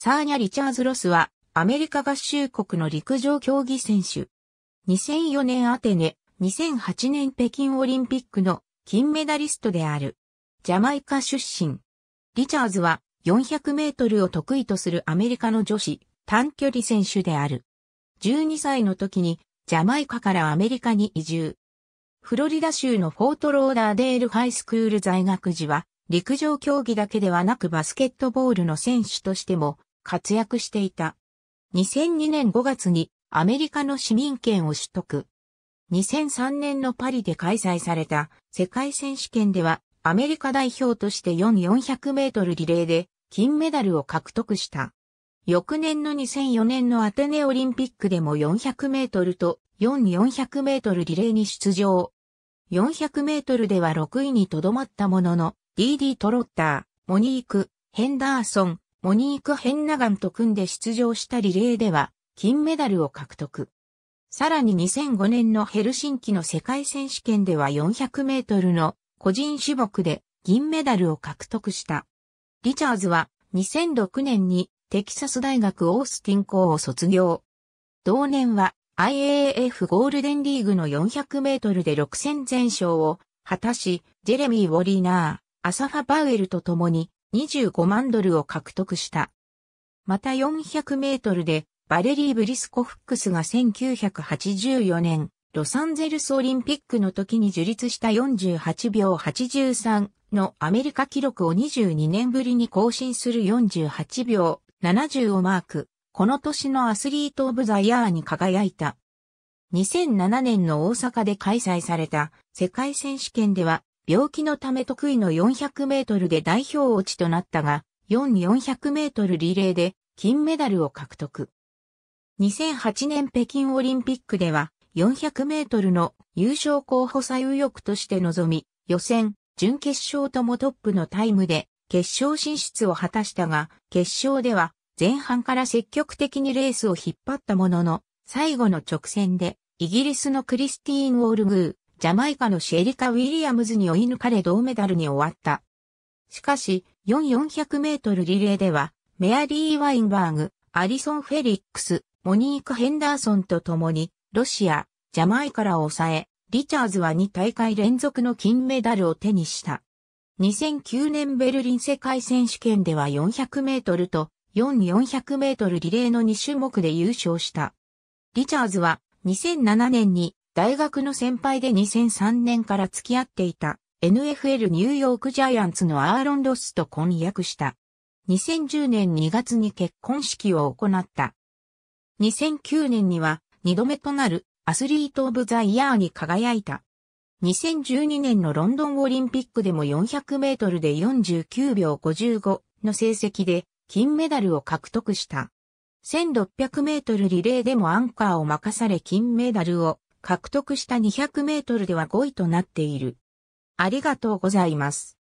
サーニャ・リチャーズ・ロスは、アメリカ合衆国の陸上競技選手。2004年アテネ、2008年北京オリンピックの金メダリストである。ジャマイカ出身。リチャーズは400メートルを得意とするアメリカの女子短距離選手である。12歳の時にジャマイカからアメリカに移住。フロリダ州のフォートローダーデールハイスクール在学時は陸上競技だけではなくバスケットボールの選手としても活躍していた。2002年5月にアメリカの市民権を取得。2003年のパリで開催された世界選手権ではアメリカ代表として4400メートルリレーで金メダルを獲得した。翌年の2004年のアテネオリンピックでも400メートルと4400メートルリレーに出場。400メートルでは6位にとどまったものの、DD トロッター、モニーク、ヘンダーソン、モニーク・ヘンナガンと組んで出場したリレーでは、金メダルを獲得。さらに2005年のヘルシンキの世界選手権では400メートルの個人種目で銀メダルを獲得した。リチャーズは2006年にテキサス大学オースティン校を卒業。同年は IAAF ゴールデンリーグの400メートルで6戦全勝を果たし、ジェレミー・ウォリーナー、アサファ・バウエルと共に25万ドルを獲得した。また400メートルでバレリー・ブリスコ・フックスが1984年ロサンゼルスオリンピックの時に樹立した48秒83のアメリカ記録を22年ぶりに更新する48秒70をマーク。この年のアスリート・オブ・ザ・イヤーに輝いた。2007年の大阪で開催された世界選手権では病気のため得意の400メートルで代表落ちとなったが、4400メートルリレーで金メダルを獲得。2008年北京オリンピックでは400メートルの優勝候補最右翼として臨み、予選、準決勝ともトップのタイムで決勝進出を果たしたが、決勝では前半から積極的にレースを引っ張ったものの、最後の直線でイギリスのクリスティーン・ウォールグー、ジャマイカのシェリカ・ウィリアムズに追い抜かれ銅メダルに終わった。しかし、4400メートルリレーでは、メアリー・ワインバーグ、アリソン・フェリックス、モニーク・ヘンダーソンと共に、ロシア、ジャマイカらを抑え、リチャーズは2大会連続の金メダルを手にした。2009年ベルリン世界選手権では400メートルと4400メートルリレーの2種目で優勝した。リチャーズは2007年に大学の先輩で2003年から付き合っていた NFL ニューヨークジャイアンツのアーロン・ロスと婚約した。2010年2月に結婚式を行った。2009年には2度目となるアスリート・オブ・ザ・イヤーに輝いた。2012年のロンドンオリンピックでも400メートルで49秒55の成績で金メダルを獲得した。1600メートルリレーでもアンカーを任され金メダルを獲得した200メートルでは5位となっている。ありがとうございます。